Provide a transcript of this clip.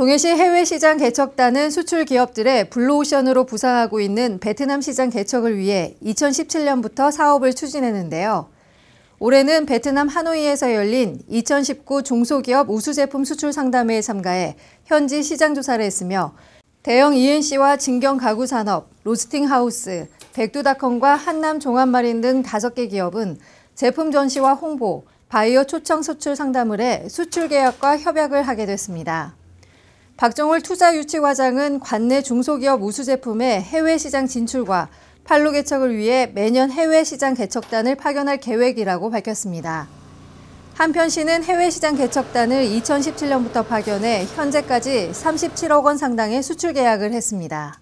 동해시 해외시장 개척단은 수출 기업들의 블루오션으로 부상하고 있는 베트남 시장 개척을 위해 2017년부터 사업을 추진했는데요. 올해는 베트남 하노이에서 열린 2019 중소기업 우수제품 수출 상담회에 참가해 현지 시장 조사를 했으며 대형 ENC와 진경 가구 산업, 로스팅 하우스, 백두닷컴과 한남 종합마린 등 5개 기업은 제품 전시와 홍보, 바이오 초청 수출 상담을 해 수출 계약과 협약을 하게 됐습니다. 박정울 투자유치과장은 관내 중소기업 우수 제품의 해외 시장 진출과 판로 개척을 위해 매년 해외 시장 개척단을 파견할 계획이라고 밝혔습니다. 한편 시는 해외 시장 개척단을 2017년부터 파견해 현재까지 37억 원 상당의 수출 계약을 했습니다.